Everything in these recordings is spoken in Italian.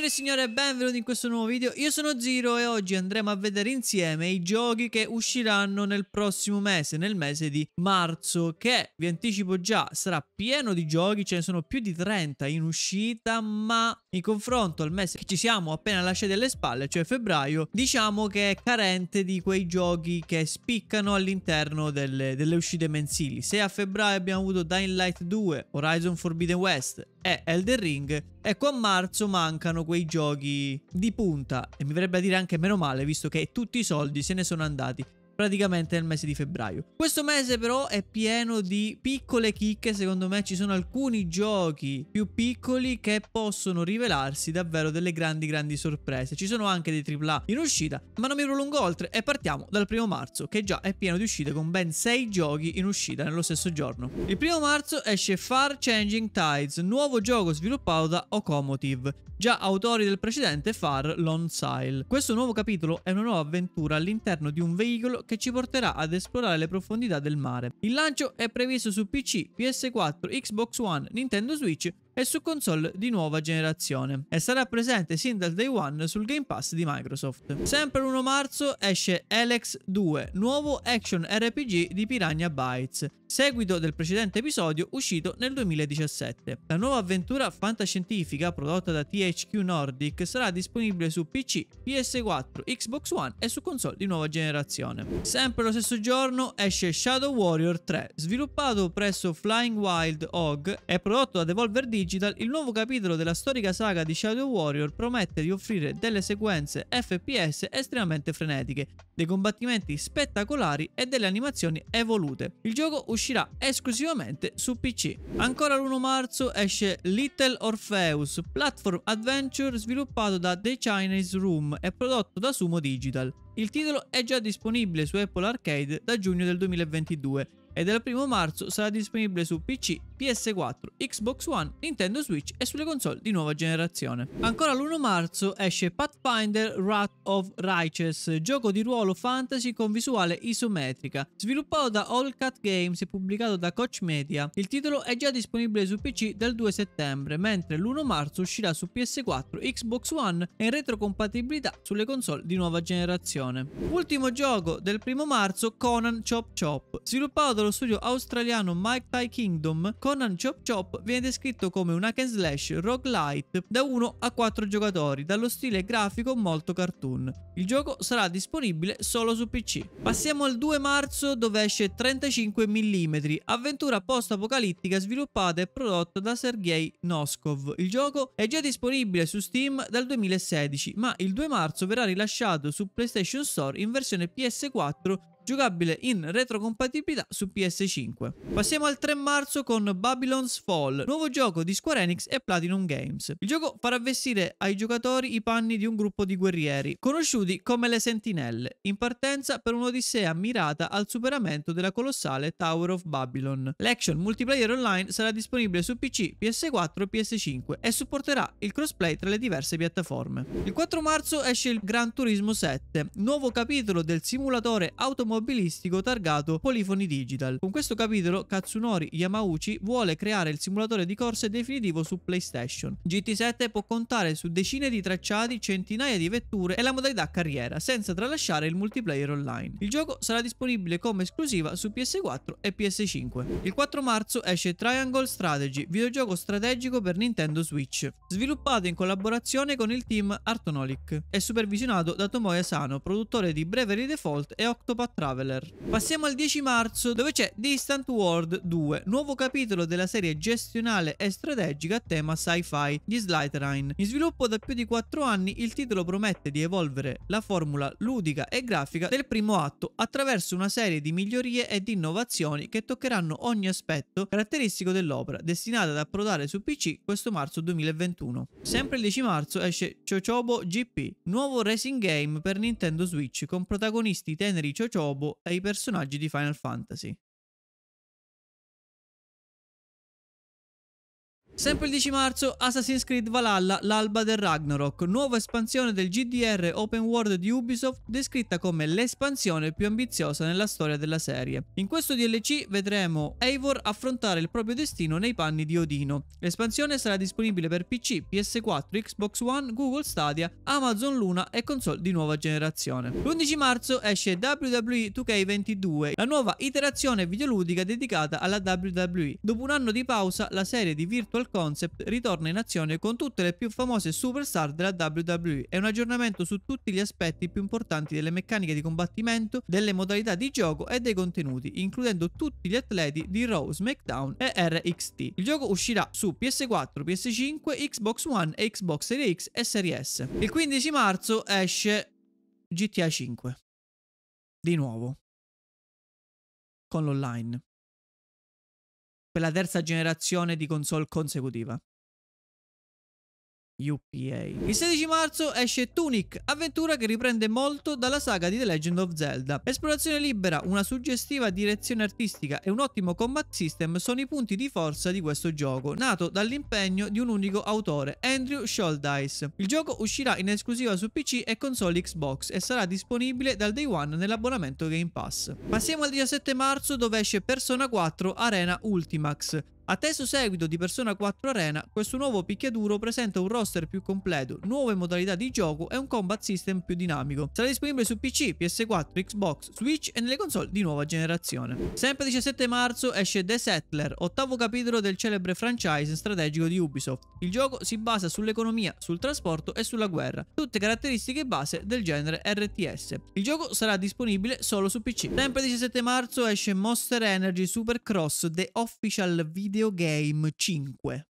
Signore e signore, benvenuti in questo nuovo video. Io sono Zero e oggi andremo a vedere insieme i giochi che usciranno nel prossimo mese, nel mese di marzo, che vi anticipo già sarà pieno di giochi, ce ne sono più di 30 in uscita, ma in confronto al mese che ci siamo appena lasciati alle spalle, cioè febbraio, diciamo che è carente di quei giochi che spiccano all'interno delle, delle uscite mensili. Se a febbraio abbiamo avuto Dying Light 2, Horizon Forbidden West, è Elden Ring. Ecco, a marzo mancano quei giochi di punta e mi verrebbe a dire anche meno male, visto che tutti i soldi se ne sono andati praticamente nel mese di febbraio. Questo mese però è pieno di piccole chicche, secondo me ci sono alcuni giochi più piccoli che possono rivelarsi davvero delle grandi grandi sorprese. Ci sono anche dei AAA in uscita, ma non mi prolungo oltre e partiamo dal primo marzo che già è pieno di uscite con ben 6 giochi in uscita nello stesso giorno. Il primo marzo esce Far Changing Tides, nuovo gioco sviluppato da Ocomotive, già autori del precedente Far Lone Sile. Questo nuovo capitolo è una nuova avventura all'interno di un veicolo che ci porterà ad esplorare le profondità del mare. Il lancio è previsto su PC, PS4, Xbox One, Nintendo Switch e su console di nuova generazione e sarà presente sin dal day one sul Game Pass di Microsoft. Sempre l'1 marzo esce Alex 2, nuovo action RPG di Piranha Bytes, seguito del precedente episodio uscito nel 2017. La nuova avventura fantascientifica prodotta da THQ Nordic sarà disponibile su PC, PS4, Xbox One e su console di nuova generazione. Sempre lo stesso giorno esce Shadow Warrior 3, sviluppato presso Flying Wild Hog e prodotto da Devolver D Digital, il nuovo capitolo della storica saga di Shadow Warrior promette di offrire delle sequenze FPS estremamente frenetiche, dei combattimenti spettacolari e delle animazioni evolute. Il gioco uscirà esclusivamente su PC. Ancora l'1 marzo esce Little Orpheus, platform adventure sviluppato da The Chinese Room e prodotto da Sumo Digital. Il titolo è già disponibile su Apple Arcade da giugno del 2022 e dal 1 marzo sarà disponibile su PC, PS4, Xbox One, Nintendo Switch e sulle console di nuova generazione. Ancora l'1 marzo esce Pathfinder Wrath of Righteous, gioco di ruolo fantasy con visuale isometrica. Sviluppato da All Cat Games e pubblicato da Coach Media, il titolo è già disponibile su PC dal 2 settembre, mentre l'1 marzo uscirà su PS4, Xbox One e in retrocompatibilità sulle console di nuova generazione produzione. Ultimo gioco del primo marzo, Conan Chop Chop. Sviluppato dallo studio australiano Mike Ty Kingdom, Conan Chop Chop viene descritto come un hack and slash roguelite da 1 a 4 giocatori, dallo stile grafico molto cartoon. Il gioco sarà disponibile solo su PC. Passiamo al 2 marzo dove esce 35 mm, avventura post-apocalittica sviluppata e prodotta da Sergei Noskov. Il gioco è già disponibile su Steam dal 2016, ma il 2 marzo verrà rilasciato su PlayStation PlayStation Store in versione PS4 giocabile in retrocompatibilità su PS5. Passiamo al 3 marzo con Babylon's Fall, nuovo gioco di Square Enix e Platinum Games. Il gioco farà vestire ai giocatori i panni di un gruppo di guerrieri, conosciuti come le Sentinelle, in partenza per un'odissea mirata al superamento della colossale Tower of Babylon. L'action multiplayer online sarà disponibile su PC, PS4 e PS5 e supporterà il crossplay tra le diverse piattaforme. Il 4 marzo esce il Gran Turismo 7, nuovo capitolo del simulatore automobilistico automobilistico targato Polifoni Digital. Con questo capitolo Katsunori Yamauchi vuole creare il simulatore di corse definitivo su PlayStation. GT7 può contare su decine di tracciati, centinaia di vetture e la modalità carriera, senza tralasciare il multiplayer online. Il gioco sarà disponibile come esclusiva su PS4 e PS5. Il 4 marzo esce Triangle Strategy, videogioco strategico per Nintendo Switch, sviluppato in collaborazione con il team Artonolic e supervisionato da Tomoya Sano, produttore di Bravery Default e Octopath Traveler. Passiamo al 10 marzo dove c'è Distant World 2, nuovo capitolo della serie gestionale e strategica a tema sci-fi di Slytherine. In sviluppo da più di 4 anni, il titolo promette di evolvere la formula ludica e grafica del primo atto attraverso una serie di migliorie e di innovazioni che toccheranno ogni aspetto caratteristico dell'opera, destinata ad approdare su PC questo marzo 2021. Sempre il 10 marzo esce Chocobo GP, nuovo racing game per Nintendo Switch con protagonisti teneri Chocobo e i personaggi di Final Fantasy. Sempre il 10 marzo Assassin's Creed Valhalla, l'alba del Ragnarok, nuova espansione del GDR open world di Ubisoft descritta come l'espansione più ambiziosa nella storia della serie. In questo DLC vedremo Eivor affrontare il proprio destino nei panni di Odino. L'espansione sarà disponibile per PC, PS4, Xbox One, Google Stadia, Amazon Luna e console di nuova generazione. L'11 marzo esce WWE 2K22, la nuova iterazione videoludica dedicata alla WWE. Dopo un anno di pausa, la serie di Virtual Concept ritorna in azione con tutte le più famose superstar della WWE È un aggiornamento su tutti gli aspetti più importanti delle meccaniche di combattimento, delle modalità di gioco e dei contenuti, includendo tutti gli atleti di Raw, SmackDown e RXT. Il gioco uscirà su PS4, PS5, Xbox One e Xbox Series X e Series S. Il 15 marzo esce GTA 5. Di nuovo. Con l'online per la terza generazione di console consecutiva. UPA. Il 16 marzo esce Tunic, avventura che riprende molto dalla saga di The Legend of Zelda. Esplorazione libera, una suggestiva direzione artistica e un ottimo combat system sono i punti di forza di questo gioco, nato dall'impegno di un unico autore, Andrew Scholdice. Il gioco uscirà in esclusiva su PC e console Xbox e sarà disponibile dal day one nell'abbonamento Game Pass. Passiamo al 17 marzo dove esce Persona 4 Arena Ultimax, Atteso seguito di Persona 4 Arena, questo nuovo picchiaduro presenta un roster più completo, nuove modalità di gioco e un combat system più dinamico. Sarà disponibile su PC, PS4, Xbox, Switch e nelle console di nuova generazione. Sempre 17 marzo esce The Settler, ottavo capitolo del celebre franchise strategico di Ubisoft. Il gioco si basa sull'economia, sul trasporto e sulla guerra, tutte caratteristiche base del genere RTS. Il gioco sarà disponibile solo su PC. Sempre 17 marzo esce Monster Energy Supercross The Official Video Videogame 5.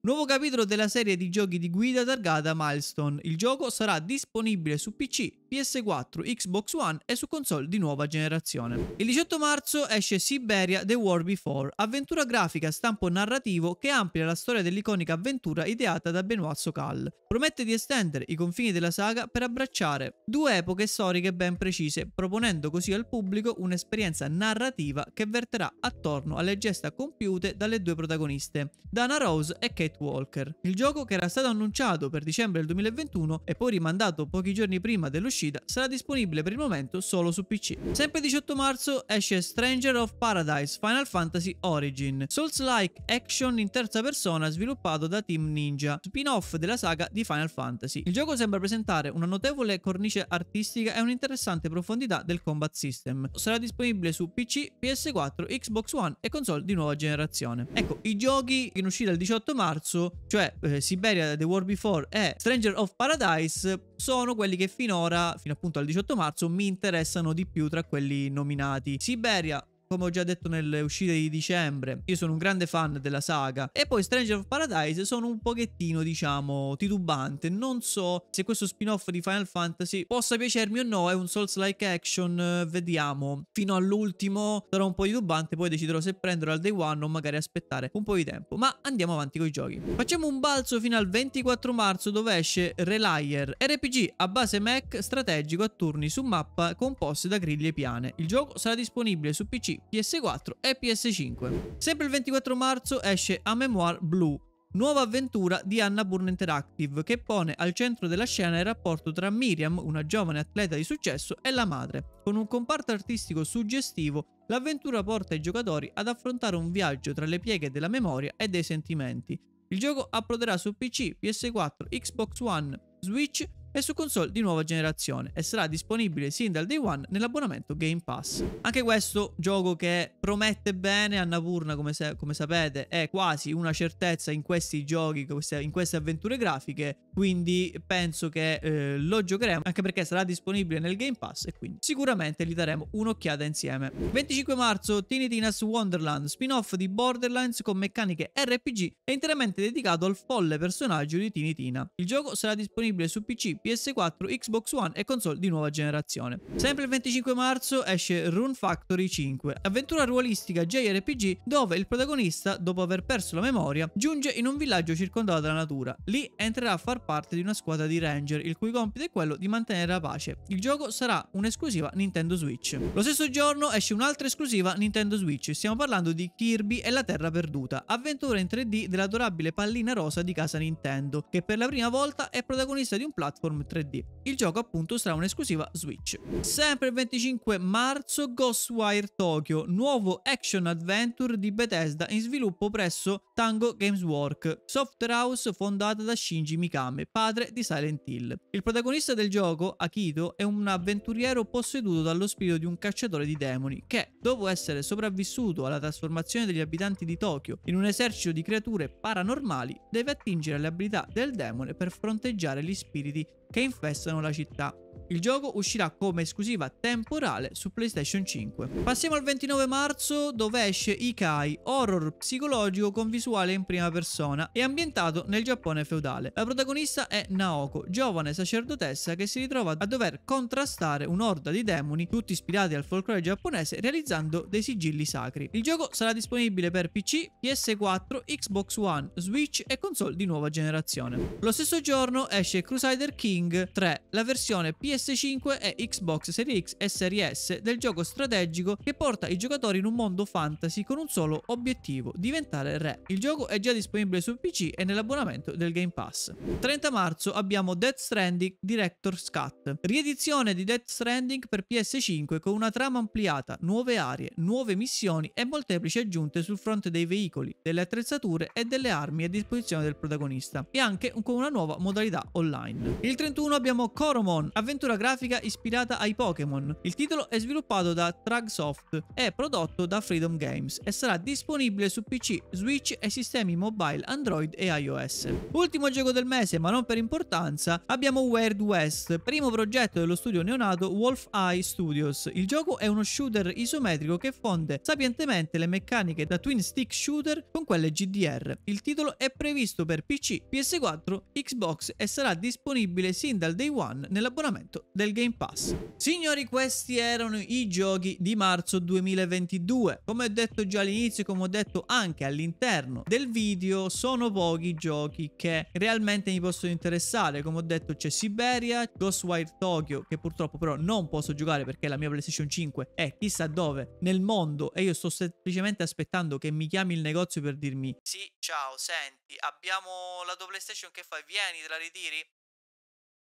Nuovo capitolo della serie di giochi di guida targata Milestone. Il gioco sarà disponibile su PC, PS4, Xbox One e su console di nuova generazione. Il 18 marzo esce Siberia The War Before, avventura grafica a stampo narrativo che amplia la storia dell'iconica avventura ideata da Benoit Sokal. Promette di estendere i confini della saga per abbracciare due epoche storiche ben precise, proponendo così al pubblico un'esperienza narrativa che verterà attorno alle gesta compiute dalle due protagoniste, Dana Rose e Kate Great il gioco che era stato annunciato per dicembre del 2021 e poi rimandato pochi giorni prima dell'uscita, sarà disponibile per il momento solo su PC. Sempre 18 marzo esce Stranger of Paradise Final Fantasy Origin, Souls-like action in terza persona sviluppato da Team Ninja, spin-off della saga di Final Fantasy. Il gioco sembra presentare una notevole cornice artistica e un'interessante profondità del combat system. Sarà disponibile su PC, PS4, Xbox One e console di nuova generazione. Ecco, i giochi in uscita il 18 marzo marzo, cioè eh, Siberia The War Before e Stranger of Paradise, sono quelli che finora, fino appunto al 18 marzo, mi interessano di più tra quelli nominati. Siberia come ho già detto nelle uscite di dicembre, io sono un grande fan della saga. E poi Stranger of Paradise sono un pochettino, diciamo, titubante. Non so se questo spin-off di Final Fantasy possa piacermi o no. È un Souls-like action, eh, vediamo. Fino all'ultimo sarò un po' titubante, poi deciderò se prenderlo al day one o magari aspettare un po' di tempo. Ma andiamo avanti con i giochi. Facciamo un balzo fino al 24 marzo dove esce Relayer, RPG a base Mac strategico a turni su mappa composte da griglie piane. Il gioco sarà disponibile su PC, PS4 e PS5. Sempre il 24 marzo esce A Memoir Blue, nuova avventura di Anna Bourne Interactive che pone al centro della scena il rapporto tra Miriam, una giovane atleta di successo, e la madre. Con un comparto artistico suggestivo, l'avventura porta i giocatori ad affrontare un viaggio tra le pieghe della memoria e dei sentimenti. Il gioco approderà su PC, PS4, Xbox One, Switch e su console di nuova generazione e sarà disponibile sin dal day one nell'abbonamento Game Pass. Anche questo gioco che promette bene, Annapurna come, se, come sapete è quasi una certezza in questi giochi, in queste avventure grafiche, quindi penso che eh, lo giocheremo anche perché sarà disponibile nel Game Pass e quindi sicuramente gli daremo un'occhiata insieme. 25 marzo Tiny Tina's Wonderland, spin-off di Borderlands con meccaniche RPG e interamente dedicato al folle personaggio di Tiny Tina. Il gioco sarà disponibile su PC, PS4, Xbox One e console di nuova generazione. Sempre il 25 marzo esce Rune Factory 5, avventura ruolistica JRPG dove il protagonista, dopo aver perso la memoria, giunge in un villaggio circondato dalla natura. Lì entrerà a far parte di una squadra di ranger, il cui compito è quello di mantenere la pace. Il gioco sarà un'esclusiva Nintendo Switch. Lo stesso giorno esce un'altra esclusiva Nintendo Switch, stiamo parlando di Kirby e la Terra Perduta, avventura in 3D dell'adorabile pallina rosa di casa Nintendo, che per la prima volta è protagonista di un platform platform 3D. Il gioco appunto sarà un'esclusiva Switch. Sempre il 25 marzo Ghostwire Tokyo, nuovo action adventure di Bethesda in sviluppo presso Tango Games Work, software house fondata da Shinji Mikami, padre di Silent Hill. Il protagonista del gioco, Akito, è un avventuriero posseduto dallo spirito di un cacciatore di demoni che, dopo essere sopravvissuto alla trasformazione degli abitanti di Tokyo in un esercito di creature paranormali, deve attingere alle abilità del demone per fronteggiare gli spiriti che infestano la città. Il gioco uscirà come esclusiva temporale su PlayStation 5. Passiamo al 29 marzo dove esce Ikai, horror psicologico con visuale in prima persona e ambientato nel Giappone feudale. La protagonista è Naoko, giovane sacerdotessa che si ritrova a dover contrastare un'orda di demoni tutti ispirati al folklore giapponese realizzando dei sigilli sacri. Il gioco sarà disponibile per PC, PS4, Xbox One, Switch e console di nuova generazione. Lo stesso giorno esce Crusader King King 3, la versione PS5 e Xbox Series X e Series S del gioco strategico che porta i giocatori in un mondo fantasy con un solo obiettivo, diventare re. Il gioco è già disponibile sul PC e nell'abbonamento del Game Pass. 30 marzo abbiamo Death Stranding Director's Cut, riedizione di Death Stranding per PS5 con una trama ampliata, nuove aree, nuove missioni e molteplici aggiunte sul fronte dei veicoli, delle attrezzature e delle armi a disposizione del protagonista, e anche con una nuova modalità online. Il 30 31 abbiamo Coromon, avventura grafica ispirata ai Pokémon. Il titolo è sviluppato da Tragsoft e prodotto da Freedom Games e sarà disponibile su PC, Switch e sistemi mobile Android e iOS. Ultimo gioco del mese, ma non per importanza, abbiamo Weird West, primo progetto dello studio neonato Wolf Eye Studios. Il gioco è uno shooter isometrico che fonde sapientemente le meccaniche da twin stick shooter con quelle GDR. Il titolo è previsto per PC, PS4, Xbox e sarà disponibile sin dal day one nell'abbonamento del Game Pass. Signori questi erano i giochi di marzo 2022. Come ho detto già all'inizio come ho detto anche all'interno del video sono pochi i giochi che realmente mi possono interessare. Come ho detto c'è Siberia, Ghostwire Tokyo che purtroppo però non posso giocare perché la mia PlayStation 5 è chissà dove nel mondo e io sto semplicemente aspettando che mi chiami il negozio per dirmi sì ciao senti abbiamo la tua PlayStation che fai vieni te la ritiri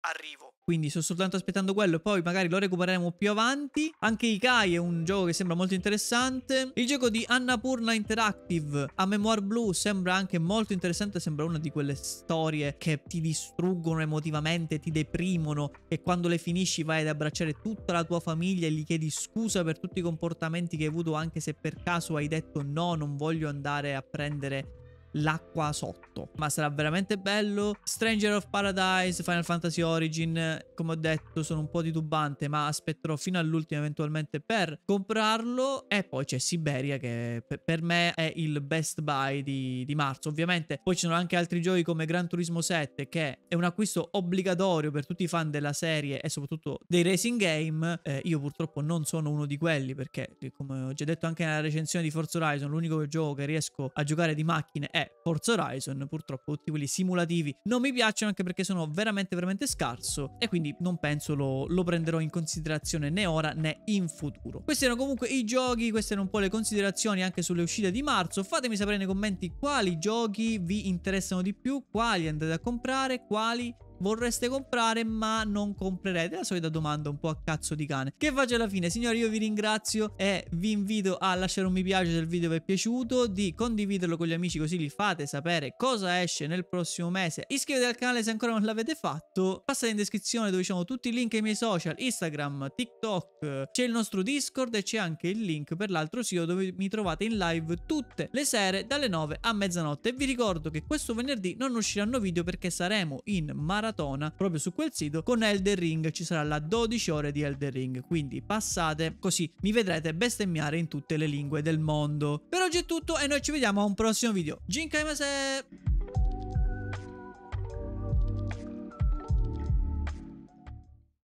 arrivo. Quindi sto soltanto aspettando quello, poi magari lo recupereremo più avanti. Anche Ikai è un gioco che sembra molto interessante. Il gioco di Annapurna Interactive a Memoir Blue sembra anche molto interessante, sembra una di quelle storie che ti distruggono emotivamente, ti deprimono e quando le finisci vai ad abbracciare tutta la tua famiglia e gli chiedi scusa per tutti i comportamenti che hai avuto anche se per caso hai detto no, non voglio andare a prendere l'acqua sotto. Ma sarà veramente bello. Stranger of Paradise, Final Fantasy Origin, come ho detto sono un po' titubante ma aspetterò fino all'ultimo eventualmente per comprarlo. E poi c'è Siberia che per me è il best buy di, di marzo. Ovviamente poi ci sono anche altri giochi come Gran Turismo 7 che è un acquisto obbligatorio per tutti i fan della serie e soprattutto dei racing game. Eh, io purtroppo non sono uno di quelli perché come ho già detto anche nella recensione di Forza Horizon l'unico gioco che riesco a giocare di macchine è Forza Horizon, purtroppo tutti quelli simulativi non mi piacciono anche perché sono veramente veramente scarso e quindi non penso lo, lo prenderò in considerazione né ora né in futuro. Questi erano comunque i giochi, queste erano un po' le considerazioni anche sulle uscite di marzo, fatemi sapere nei commenti quali giochi vi interessano di più, quali andate a comprare, quali vorreste comprare ma non comprerete? La solita domanda un po' a cazzo di cane. Che faccio alla fine? Signori io vi ringrazio e vi invito a lasciare un mi piace se il video vi è piaciuto, di condividerlo con gli amici così li fate sapere cosa esce nel prossimo mese. Iscrivetevi al canale se ancora non l'avete fatto, passate in descrizione dove ci sono tutti i link ai miei social, Instagram, TikTok, c'è il nostro Discord e c'è anche il link per l'altro sito dove mi trovate in live tutte le sere dalle 9 a mezzanotte. E vi ricordo che questo venerdì non usciranno video perché saremo in maratona maratona proprio su quel sito con Elder Ring, ci sarà la 12 ore di Elder Ring, quindi passate così mi vedrete bestemmiare in tutte le lingue del mondo. Per oggi è tutto e noi ci vediamo a un prossimo video. Jinkai Mase!